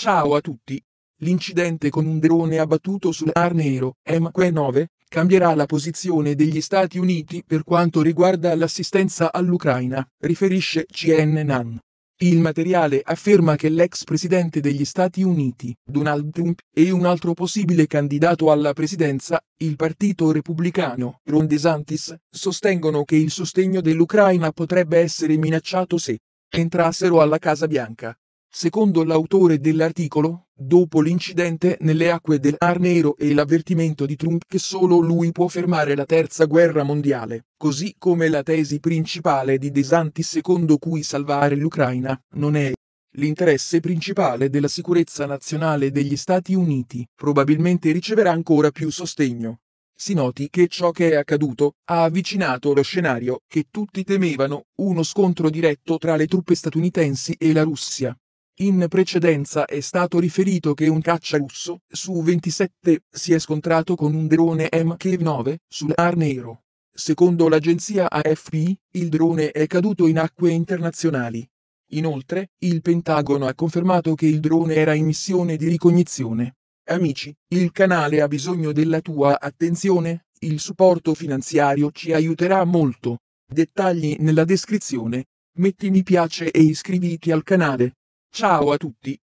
Ciao a tutti. L'incidente con un drone abbattuto sul Mar Nero, MQ-9, cambierà la posizione degli Stati Uniti per quanto riguarda l'assistenza all'Ucraina, riferisce CNN. Il materiale afferma che l'ex presidente degli Stati Uniti, Donald Trump, e un altro possibile candidato alla presidenza, il partito repubblicano, Ron DeSantis, sostengono che il sostegno dell'Ucraina potrebbe essere minacciato se entrassero alla Casa Bianca. Secondo l'autore dell'articolo, dopo l'incidente nelle acque del Mar Nero e l'avvertimento di Trump che solo lui può fermare la terza guerra mondiale, così come la tesi principale di De Desanti secondo cui salvare l'Ucraina non è l'interesse principale della sicurezza nazionale degli Stati Uniti, probabilmente riceverà ancora più sostegno. Si noti che ciò che è accaduto ha avvicinato lo scenario che tutti temevano, uno scontro diretto tra le truppe statunitensi e la Russia, in precedenza è stato riferito che un caccia russo, su 27, si è scontrato con un drone MK-9, sul Mar Nero. Secondo l'agenzia AFP, il drone è caduto in acque internazionali. Inoltre, il Pentagono ha confermato che il drone era in missione di ricognizione. Amici, il canale ha bisogno della tua attenzione, il supporto finanziario ci aiuterà molto. Dettagli nella descrizione. Metti mi piace e iscriviti al canale. Ciao a tutti!